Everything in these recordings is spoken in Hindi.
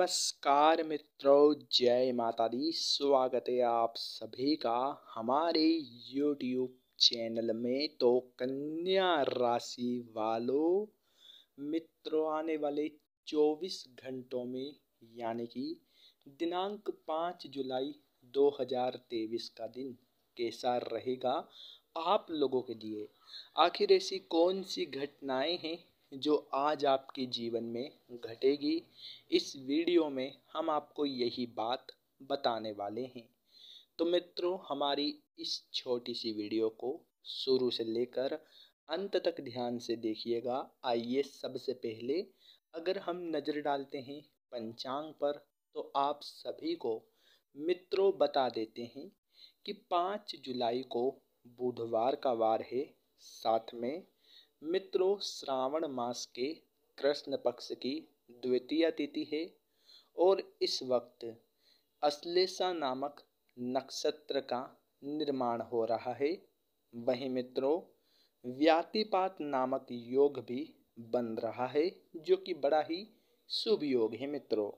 नमस्कार मित्रों जय माता दी स्वागत है आप सभी का हमारे यूट्यूब चैनल में तो कन्या राशि वालों मित्रों आने वाले 24 घंटों में यानी कि दिनांक 5 जुलाई 2023 का दिन कैसा रहेगा आप लोगों के लिए आखिर ऐसी कौन सी घटनाएं हैं जो आज आपके जीवन में घटेगी इस वीडियो में हम आपको यही बात बताने वाले हैं तो मित्रों हमारी इस छोटी सी वीडियो को शुरू से लेकर अंत तक ध्यान से देखिएगा आइए सबसे पहले अगर हम नज़र डालते हैं पंचांग पर तो आप सभी को मित्रों बता देते हैं कि पाँच जुलाई को बुधवार का वार है साथ में मित्रों श्रावण मास के कृष्ण पक्ष की द्वितीय तिथि है और इस वक्त अश्लेषा नामक नक्षत्र का निर्माण हो रहा है वहीं मित्रों व्यातिपात नामक योग भी बन रहा है जो कि बड़ा ही शुभ योग है मित्रों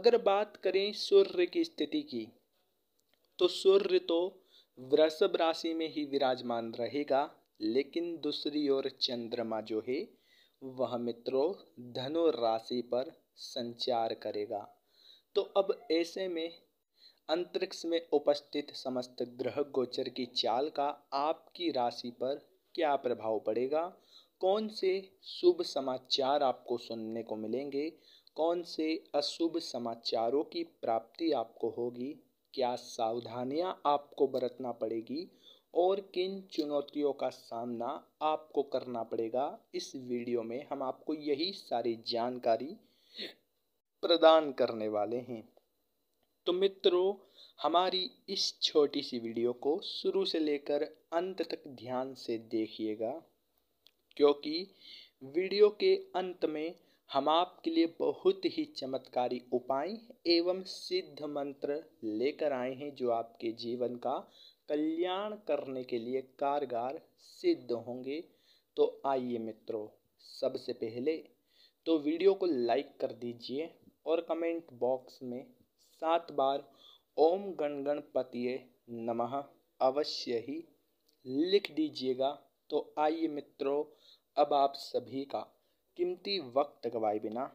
अगर बात करें सूर्य की स्थिति की तो सूर्य तो वृषभ राशि में ही विराजमान रहेगा लेकिन दूसरी ओर चंद्रमा जो है वह मित्रों धनु राशि पर संचार करेगा तो अब ऐसे में अंतरिक्ष में उपस्थित समस्त ग्रह गोचर की चाल का आपकी राशि पर क्या प्रभाव पड़ेगा कौन से शुभ समाचार आपको सुनने को मिलेंगे कौन से अशुभ समाचारों की प्राप्ति आपको होगी क्या सावधानियां आपको बरतना पड़ेगी और किन चुनौतियों का सामना आपको करना पड़ेगा इस वीडियो में हम आपको यही सारी जानकारी प्रदान करने वाले हैं तो मित्रों हमारी इस छोटी सी वीडियो को शुरू से लेकर अंत तक ध्यान से देखिएगा क्योंकि वीडियो के अंत में हम आपके लिए बहुत ही चमत्कारी उपाय एवं सिद्ध मंत्र लेकर आए हैं जो आपके जीवन का कल्याण करने के लिए कारगर सिद्ध होंगे तो आइए मित्रों सबसे पहले तो वीडियो को लाइक कर दीजिए और कमेंट बॉक्स में सात बार ओम गण गणपतिये नमः अवश्य ही लिख दीजिएगा तो आइए मित्रों अब आप सभी का कीमती वक्त गवाए बिना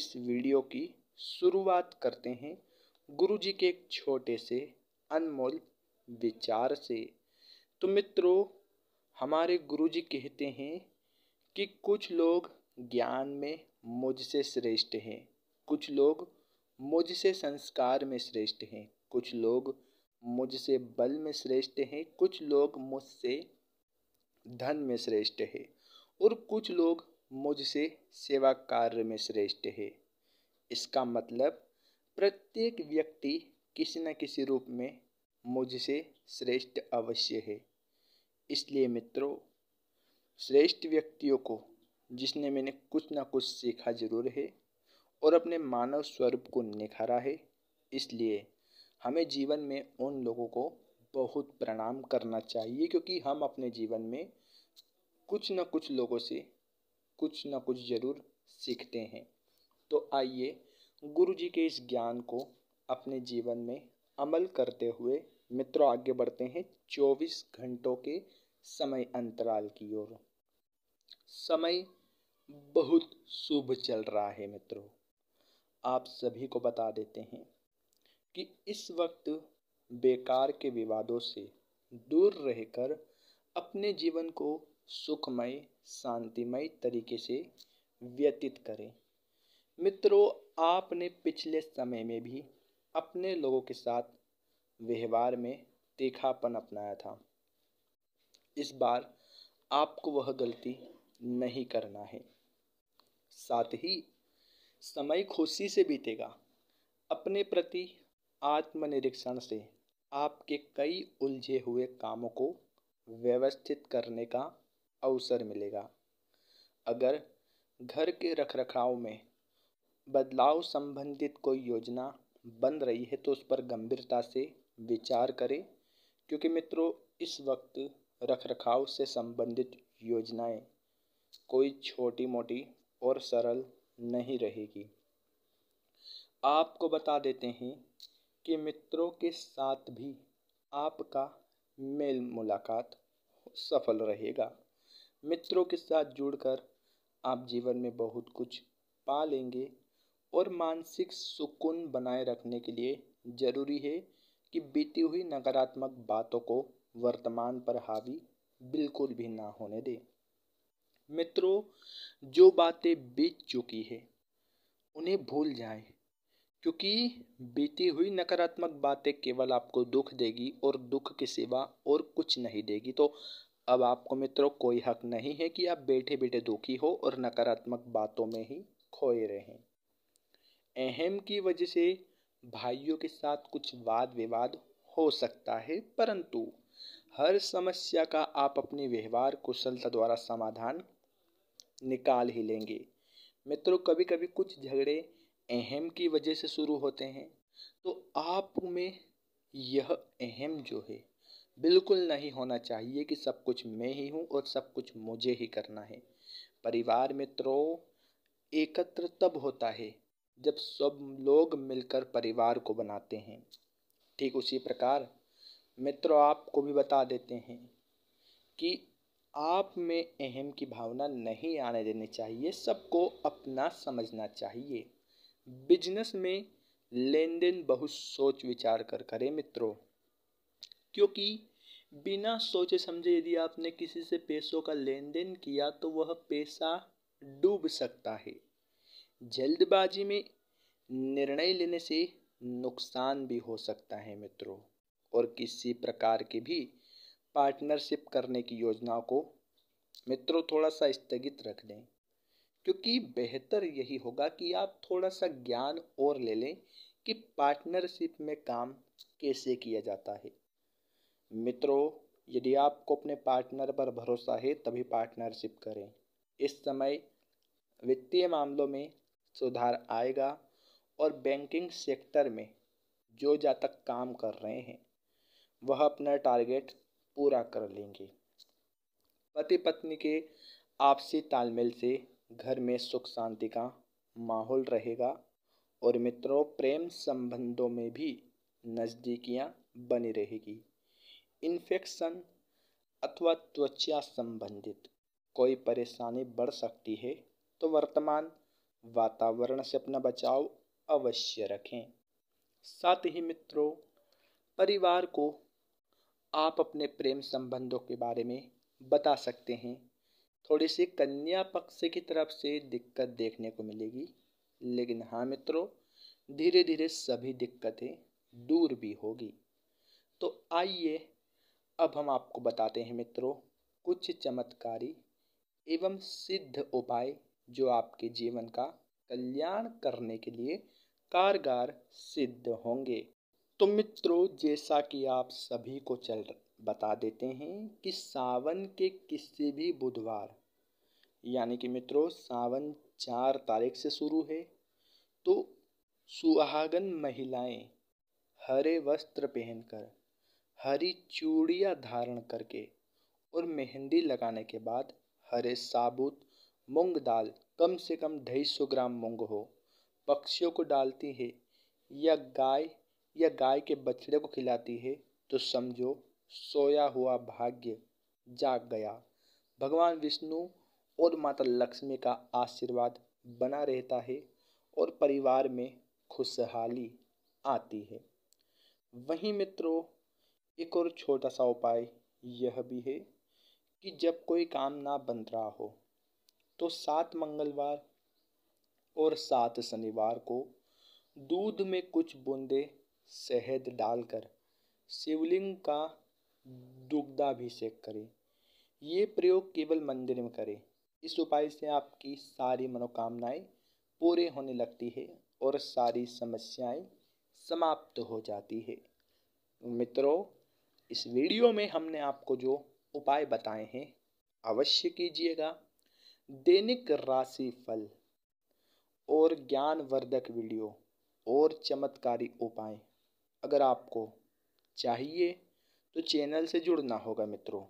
इस वीडियो की शुरुआत करते हैं गुरुजी के एक छोटे से अनमोल विचार से तो मित्रों हमारे गुरु जी कहते हैं कि कुछ लोग ज्ञान में मुझसे श्रेष्ठ हैं कुछ लोग मुझसे संस्कार में श्रेष्ठ हैं कुछ लोग मुझसे बल में श्रेष्ठ हैं कुछ लोग मुझसे धन में श्रेष्ठ है और कुछ लोग मुझसे सेवा कार्य में श्रेष्ठ है इसका मतलब प्रत्येक व्यक्ति किसी न किसी रूप में मुझसे श्रेष्ठ अवश्य है इसलिए मित्रों श्रेष्ठ व्यक्तियों को जिसने मैंने कुछ ना कुछ सीखा जरूर है और अपने मानव स्वरूप को निखारा है इसलिए हमें जीवन में उन लोगों को बहुत प्रणाम करना चाहिए क्योंकि हम अपने जीवन में कुछ ना कुछ लोगों से कुछ ना कुछ ज़रूर सीखते हैं तो आइए गुरु जी के इस ज्ञान को अपने जीवन में अमल करते हुए मित्रों आगे बढ़ते हैं 24 घंटों के समय अंतराल की ओर समय बहुत शुभ चल रहा है मित्रों आप सभी को बता देते हैं कि इस वक्त बेकार के विवादों से दूर रहकर अपने जीवन को सुखमय शांतिमय तरीके से व्यतीत करें मित्रों आपने पिछले समय में भी अपने लोगों के साथ व्यवहार में तीखापन अपनाया था इस बार आपको वह गलती नहीं करना है साथ ही समय खुशी से बीतेगा अपने प्रति आत्मनिरीक्षण से आपके कई उलझे हुए कामों को व्यवस्थित करने का अवसर मिलेगा अगर घर के रखरखाव में बदलाव संबंधित कोई योजना बन रही है तो उस पर गंभीरता से विचार करें क्योंकि मित्रों इस वक्त रख रखाव से संबंधित योजनाएं कोई छोटी मोटी और सरल नहीं रहेगी आपको बता देते हैं कि मित्रों के साथ भी आपका मेल मुलाकात सफल रहेगा मित्रों के साथ जुड़कर आप जीवन में बहुत कुछ पा लेंगे और मानसिक सुकून बनाए रखने के लिए ज़रूरी है कि बीती हुई नकारात्मक बातों को वर्तमान पर हावी बिल्कुल भी ना होने दें मित्रों जो बातें बीत चुकी है उन्हें भूल जाएं क्योंकि बीती हुई नकारात्मक बातें केवल आपको दुख देगी और दुख के सिवा और कुछ नहीं देगी तो अब आपको मित्रों कोई हक नहीं है कि आप बैठे बैठे दुखी हो और नकारात्मक बातों में ही खोए रहें अहम की वजह से भाइयों के साथ कुछ वाद विवाद हो सकता है परंतु हर समस्या का आप अपने व्यवहार कुशलता द्वारा समाधान निकाल ही लेंगे मित्रों कभी कभी कुछ झगड़े अहम की वजह से शुरू होते हैं तो आप में यह अहम जो है बिल्कुल नहीं होना चाहिए कि सब कुछ मैं ही हूँ और सब कुछ मुझे ही करना है परिवार मित्रों एकत्र तब होता है जब सब लोग मिलकर परिवार को बनाते हैं ठीक उसी प्रकार मित्रों आपको भी बता देते हैं कि आप में अहम की भावना नहीं आने देनी चाहिए सबको अपना समझना चाहिए बिजनेस में लेन देन बहुत सोच विचार कर करें मित्रों क्योंकि बिना सोचे समझे यदि आपने किसी से पैसों का लेन देन किया तो वह पैसा डूब सकता है जल्दबाजी में निर्णय लेने से नुकसान भी हो सकता है मित्रों और किसी प्रकार के भी पार्टनरशिप करने की योजना को मित्रों थोड़ा सा स्थगित रख दें क्योंकि बेहतर यही होगा कि आप थोड़ा सा ज्ञान और ले लें कि पार्टनरशिप में काम कैसे किया जाता है मित्रों यदि आपको अपने पार्टनर पर भरोसा है तभी पार्टनरशिप करें इस समय वित्तीय मामलों में सुधार आएगा और बैंकिंग सेक्टर में जो जातक काम कर रहे हैं वह अपना टारगेट पूरा कर लेंगे पति पत्नी के आपसी तालमेल से घर में सुख शांति का माहौल रहेगा और मित्रों प्रेम संबंधों में भी नज़दीकियाँ बनी रहेगी इन्फेक्शन अथवा त्वचा संबंधित कोई परेशानी बढ़ सकती है तो वर्तमान वातावरण से अपना बचाव अवश्य रखें साथ ही मित्रों परिवार को आप अपने प्रेम संबंधों के बारे में बता सकते हैं थोड़ी सी कन्या पक्ष की तरफ से दिक्कत देखने को मिलेगी लेकिन हाँ मित्रों धीरे धीरे सभी दिक्कतें दूर भी होगी तो आइए अब हम आपको बताते हैं मित्रों कुछ चमत्कारी एवं सिद्ध उपाय जो आपके जीवन का कल्याण करने के लिए कारगर सिद्ध होंगे तो मित्रों जैसा कि आप सभी को चल बता देते हैं कि सावन के किसी भी बुधवार यानी कि मित्रों सावन चार तारीख से शुरू है तो सुहागन महिलाएं हरे वस्त्र पहनकर हरी चूड़िया धारण करके और मेहंदी लगाने के बाद हरे साबुत मूंग दाल कम से कम ढाई सौ ग्राम मूंग हो पक्षियों को डालती है या गाय या गाय के बछड़े को खिलाती है तो समझो सोया हुआ भाग्य जाग गया भगवान विष्णु और माता लक्ष्मी का आशीर्वाद बना रहता है और परिवार में खुशहाली आती है वहीं मित्रों एक और छोटा सा उपाय यह भी है कि जब कोई काम ना बन रहा हो तो सात मंगलवार और सात शनिवार को दूध में कुछ बूंदे शहद डालकर शिवलिंग का दुग्धाभिषेक करें ये प्रयोग केवल मंदिर में करें इस उपाय से आपकी सारी मनोकामनाएं पूरे होने लगती है और सारी समस्याएं समाप्त हो जाती है मित्रों इस वीडियो में हमने आपको जो उपाय बताए हैं अवश्य कीजिएगा दैनिक राशि फल और ज्ञानवर्धक वीडियो और चमत्कारी उपाय अगर आपको चाहिए तो चैनल से जुड़ना होगा मित्रों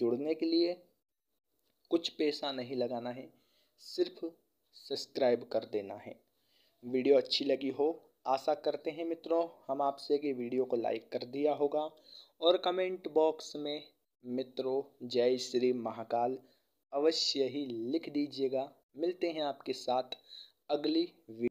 जुड़ने के लिए कुछ पैसा नहीं लगाना है सिर्फ सब्सक्राइब कर देना है वीडियो अच्छी लगी हो आशा करते हैं मित्रों हम आपसे कि वीडियो को लाइक कर दिया होगा और कमेंट बॉक्स में मित्रों जय श्री महाकाल अवश्य ही लिख दीजिएगा मिलते हैं आपके साथ अगली वीडियो